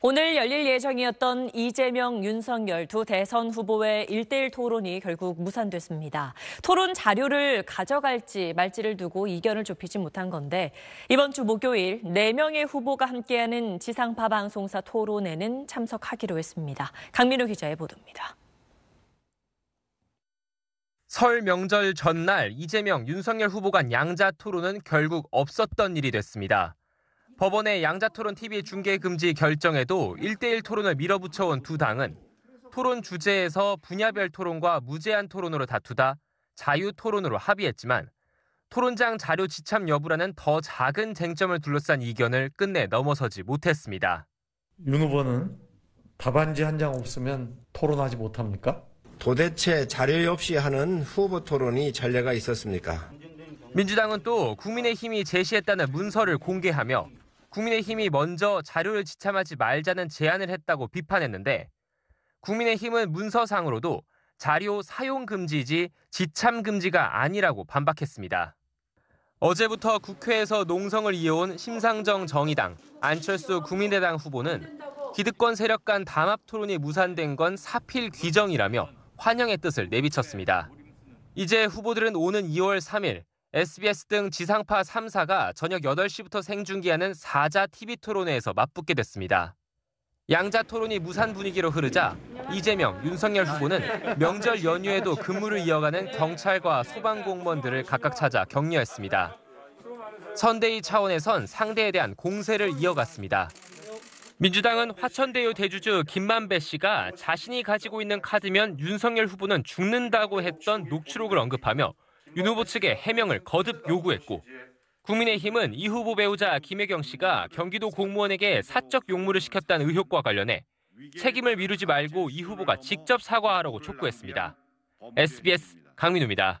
오늘 열릴 예정이었던 이재명, 윤석열 두 대선 후보의 일대일 토론이 결국 무산됐습니다. 토론 자료를 가져갈지 말지를 두고 이견을 좁히지 못한 건데 이번 주 목요일 4명의 후보가 함께하는 지상파 방송사 토론에는 참석하기로 했습니다. 강민호 기자의 보도입니다. 설 명절 전날 이재명, 윤석열 후보 간 양자 토론은 결국 없었던 일이 됐습니다. 법원의 양자토론 TV 중계 금지 결정에도 1대1 토론을 밀어붙여온 두 당은 토론 주제에서 분야별 토론과 무제한 토론으로 다투다 자유 토론으로 합의했지만 토론장 자료 지참 여부라는 더 작은 쟁점을 둘러싼 이견을 끝내 넘어서지 못했습니다. 윤 후보는 답안지 한 장 없으면 토론하지 못합니까? 도대체 자료 없이 하는 후보 토론이 전례가 있었습니까? 민주당은 또 국민의힘이 제시했다는 문서를 공개하며 국민의힘이 먼저 자료를 지참하지 말자는 제안을 했다고 비판했는데 국민의힘은 문서상으로도 자료 사용 금지지 지참 금지가 아니라고 반박했습니다. 어제부터 국회에서 농성을 이어온 심상정 정의당, 안철수 국민대당 후보는 기득권 세력 간 담합 토론이 무산된 건 사필 귀정이라며 환영의 뜻을 내비쳤습니다. 이제 후보들은 오는 2월 3일 SBS 등 지상파 3사가 저녁 8시부터 생중계하는 4자 TV 토론회에서 맞붙게 됐습니다. 양자 토론이 무산 분위기로 흐르자 이재명, 윤석열 후보는 명절 연휴에도 근무를 이어가는 경찰과 소방공무원들을 각각 찾아 격려했습니다. 선대위 차원에선 상대에 대한 공세를 이어갔습니다. 민주당은 화천대유 대주주 김만배 씨가 자신이 가지고 있는 카드면 윤석열 후보는 죽는다고 했던 녹취록을 언급하며 윤 후보 측에 해명을 거듭 요구했고 국민의힘은 이 후보 배우자 김혜경 씨가 경기도 공무원에게 사적 용무를 시켰다는 의혹과 관련해 책임을 미루지 말고 이 후보가 직접 사과하라고 촉구했습니다. SBS 강민우입니다.